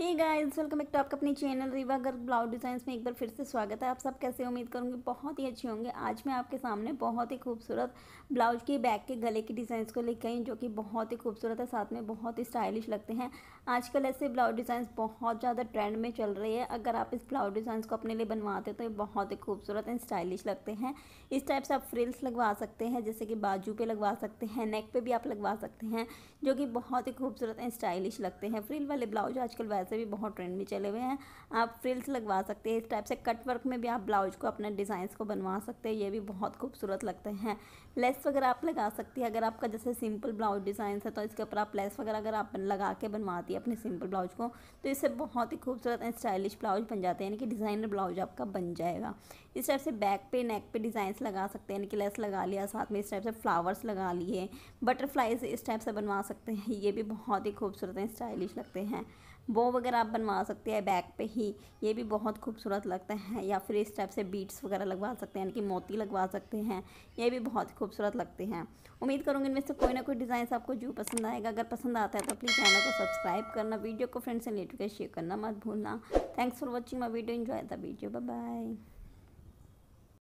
he guys welcome back to आपका अपने channel Riva Garg blouse designs में एक बार फिर से स्वागत है आप सब कैसे उम्मीद करूँगी बहुत ही अच्छे होंगे आज मैं आपके सामने बहुत ही खूबसूरत ब्लाउज के बैक के गले के डिज़ाइंस को लेकर आई जो कि बहुत ही खूबसूरत है साथ में बहुत ही स्टाइलिश लगते हैं आजकल ऐसे ब्लाउज डिज़ाइंस बहुत ज़्यादा ट्रेंड में चल रही है अगर आप इस ब्लाउज डिज़ाइंस को अपने लिए बनवाते हो तो ये बहुत ही खूबसूरत एंड स्टाइलिश लगते हैं इस टाइप से आप फ्रिल्स लगवा सकते हैं जैसे कि बाजू पर लगवा सकते हैं नेक पर भी आप लगवा सकते हैं जो कि बहुत ही खूबसूरत एंड स्टाइलिश लगते हैं फ्रिल वाले ब्लाउज आजकल वैसे वैसे भी बहुत ट्रेंड में चले हुए हैं आप फ्रिल्स लगवा सकते हैं इस टाइप से कट वर्क में भी आप ब्लाउज को अपने डिज़ाइंस को बनवा सकते हैं ये भी बहुत खूबसूरत लगते हैं लेस वगैरह आप लगा सकती है अगर आपका जैसे सिंपल ब्लाउज डिज़ाइन है तो इसके ऊपर आप लेस वगैरह अगर आप लगा के बनवाती है अपने सिंपल ब्लाउज को तो इससे बहुत ही खूबसूरत एंड स्टाइलिश ब्लाउज बन जाते हैं यानी कि डिज़ाइनर ब्लाउज आपका बन जाएगा इस टाइप से बैक पे नेक पे डिज़ाइंस लगा सकते हैं यानी कि लेस लगा लिया साथ में इस टाइप से फ्लावर्स लगा लिए बटरफ्लाइज इस टाइप से बनवा सकते हैं ये भी बहुत ही खूबसूरत एंड स्टाइलिश लगते हैं बो वगैरह आप बनवा सकते हैं बैक पे ही ये भी बहुत खूबसूरत लगता है या फिर इस टाइप से बीट्स वगैरह लगवा सकते हैं यानी कि मोती लगवा सकते हैं ये भी बहुत खूबसूरत लगते हैं उम्मीद करूँगी इनमें से कोई ना कोई डिज़ाइन आपको जो पसंद आएगा अगर पसंद आता है तो प्लीज़ चैनल को सब्सक्राइब करना वीडियो को फ्रेंड्स से रिलेटिव शेयर करना मत भूलना thanks for watching my video enjoy the video bye